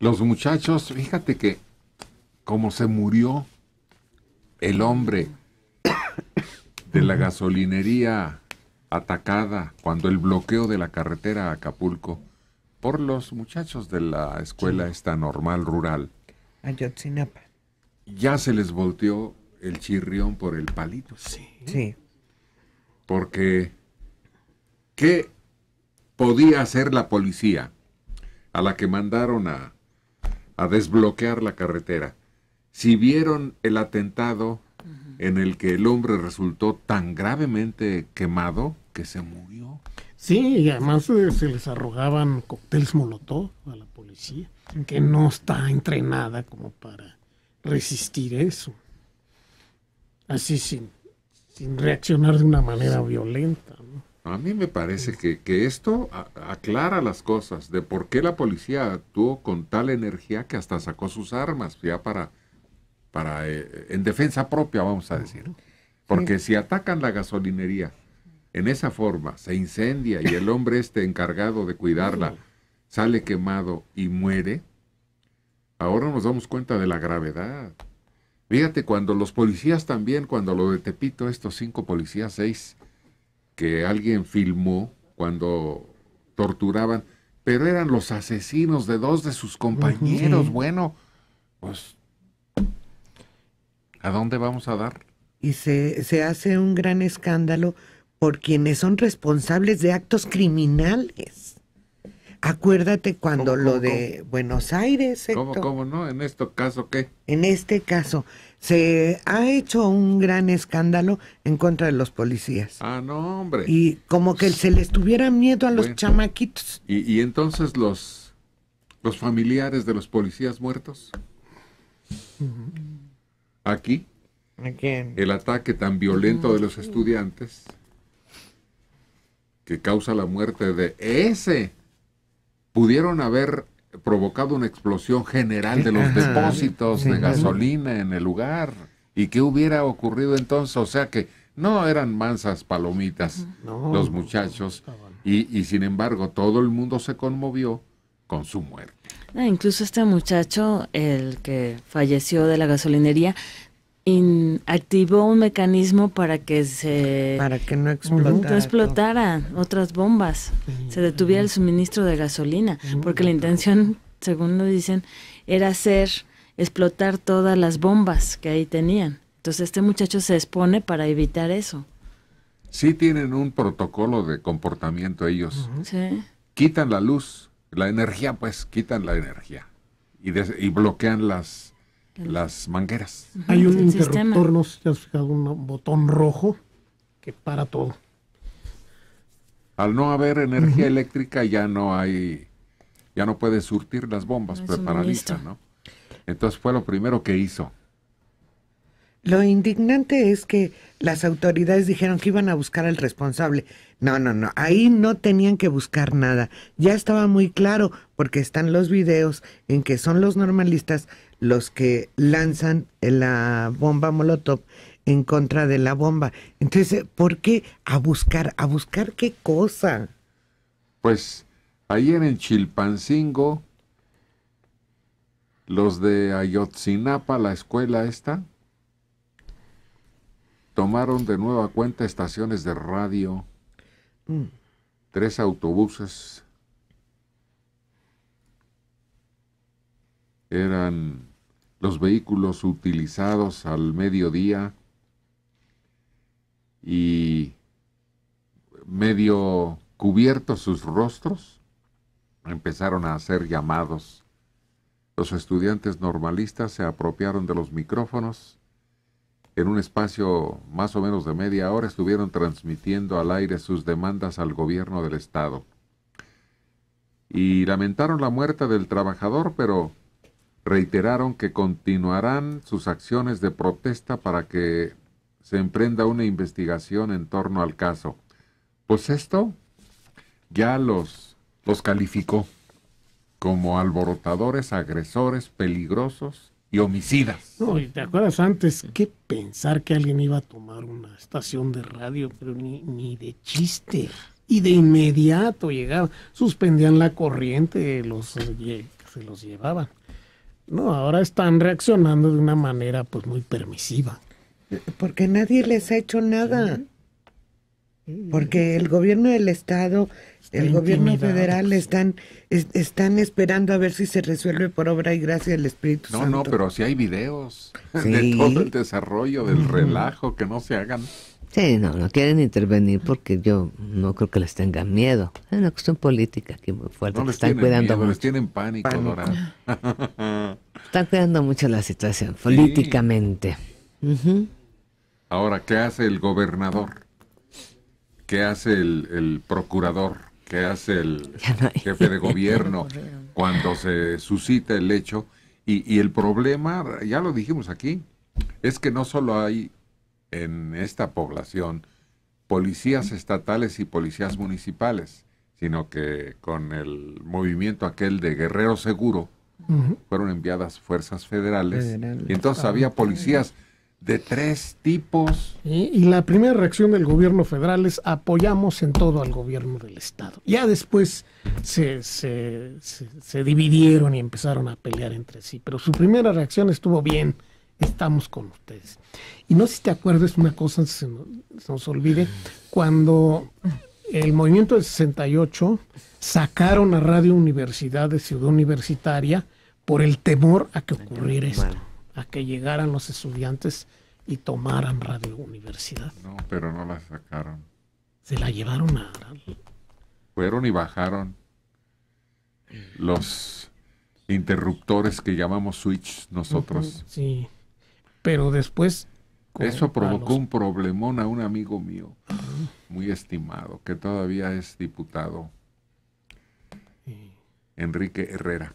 Los muchachos, fíjate que como se murió el hombre de la gasolinería atacada cuando el bloqueo de la carretera a Acapulco por los muchachos de la escuela esta normal rural. Ayotzinapa. Ya se les volteó el chirrión por el palito. Sí. Sí. Porque, ¿qué podía hacer la policía a la que mandaron a a desbloquear la carretera. Si vieron el atentado en el que el hombre resultó tan gravemente quemado que se murió. Sí, y además eh, se les arrogaban cócteles molotov a la policía, que no está entrenada como para resistir eso. Así sin reaccionar de una manera violenta. A mí me parece que, esto aclara las cosas de por qué la policía actuó con tal energía que hasta sacó sus armas ya para, para eh, en defensa propia, vamos a decir. Porque si atacan la gasolinería en esa forma, se incendia y el hombre este encargado de cuidarla sale quemado y muere, ahora nos damos cuenta de la gravedad. Fíjate, cuando los policías también, cuando lo de Tepito, estos cinco policías, seis, que alguien filmó cuando torturaban, pero eran los asesinos de dos de sus compañeros. Bueno, pues, ¿a dónde vamos a dar? Y se, se hace un gran escándalo por quienes son responsables de actos criminales. Acuérdate cuando lo de Buenos Aires. ¿Cómo, cómo no? ¿En este caso qué? En este caso, se ha hecho un gran escándalo en contra de los policías. Ah, no, hombre. Y como que se les tuviera miedo a los chamaquitos. Y, y entonces los, los familiares de los policías muertos. Aquí. El ataque tan violento de los estudiantes que causa la muerte de ese pudieron haber provocado una explosión general de los depósitos de gasolina en el lugar. ¿Y qué hubiera ocurrido entonces? O sea que no eran mansas palomitas los muchachos y, y, sin embargo todo el mundo se conmovió con su muerte. Ah, incluso este muchacho, el que falleció de la gasolinería, in, activó un mecanismo para que se para que no explotara, no otras bombas, se detuviera el suministro de gasolina, porque la intención, según lo dicen, era hacer explotar todas las bombas que ahí tenían. Entonces este muchacho se expone para evitar eso. Sí tienen un protocolo de comportamiento ellos. Sí. Quitan la luz, la energía, pues quitan la energía y, y bloquean las las mangueras. Hay un interruptor, no sé si has fijado, un botón rojo que para todo. Al no haber energía eléctrica ya no hay, ya no puede surtir las bombas no ¿no? Entonces fue lo primero que hizo. Lo indignante es que las autoridades dijeron que iban a buscar al responsable. No, no, no, ahí no tenían que buscar nada. Ya estaba muy claro porque están los videos en que son los normalistas los que lanzan la bomba Molotov en contra de la bomba. Entonces, eh, ¿por qué a buscar? ¿A buscar qué cosa? Pues ahí en el Chilpancingo, los de Ayotzinapa, la escuela esta, tomaron de nueva cuenta estaciones de radio, mm. tres autobuses. Eran los vehículos utilizados al mediodía y medio cubiertos sus rostros, empezaron a hacer llamados. Los estudiantes normalistas se apropiaron de los micrófonos en un espacio más o menos de media hora estuvieron transmitiendo al aire sus demandas al gobierno del Estado. Y lamentaron la muerte del trabajador, pero reiteraron que continuarán sus acciones de protesta para que se emprenda una investigación en torno al caso. Pues esto ya los, los calificó como alborotadores, agresores, peligrosos, y homicidas. No, te acuerdas antes que pensar que alguien iba a tomar una estación de radio, pero ni, de chiste. Y de inmediato llegaban, suspendían la corriente, los, eh, se los llevaban. No, ahora están reaccionando de una manera pues muy permisiva. Porque nadie les ha hecho nada porque el gobierno del estado, el gobierno federal están están esperando a ver si se resuelve por obra y gracia del Espíritu no, Santo. No, no, pero si hay videos de todo el desarrollo del relajo que no se hagan. Sí, no, no quieren intervenir porque yo no creo que les tengan miedo. Es una cuestión política aquí muy fuerte. están cuidando tienen pánico, ah. están cuidando mucho la situación políticamente. Ahora, ¿qué hace el gobernador? ¿Qué hace el, el procurador? ¿Qué hace el jefe de gobierno cuando se suscita el hecho? Y, y el problema, ya lo dijimos aquí, es que no solo hay en esta población policías estatales y policías municipales, sino que con el movimiento aquel de Guerrero Seguro fueron enviadas fuerzas federales. y entonces había policías de tres tipos. Y, la primera reacción del gobierno federal es apoyamos en todo al gobierno del estado. Ya después se, se, dividieron y empezaron a pelear entre sí, pero su primera reacción estuvo bien, estamos con ustedes. Y no sé si te acuerdas una cosa, se nos, se olvide, cuando el movimiento de 68 sacaron a Radio Universidad de Ciudad Universitaria por el temor a que ocurriera esto a que llegaran los estudiantes y tomaran Radio Universidad. No, pero no la sacaron. Se la llevaron a Fueron y bajaron. Los interruptores que llamamos switch nosotros. sí. Pero después. Eso provocó un problemón a un amigo mío, muy estimado, que todavía es diputado. Enrique Herrera.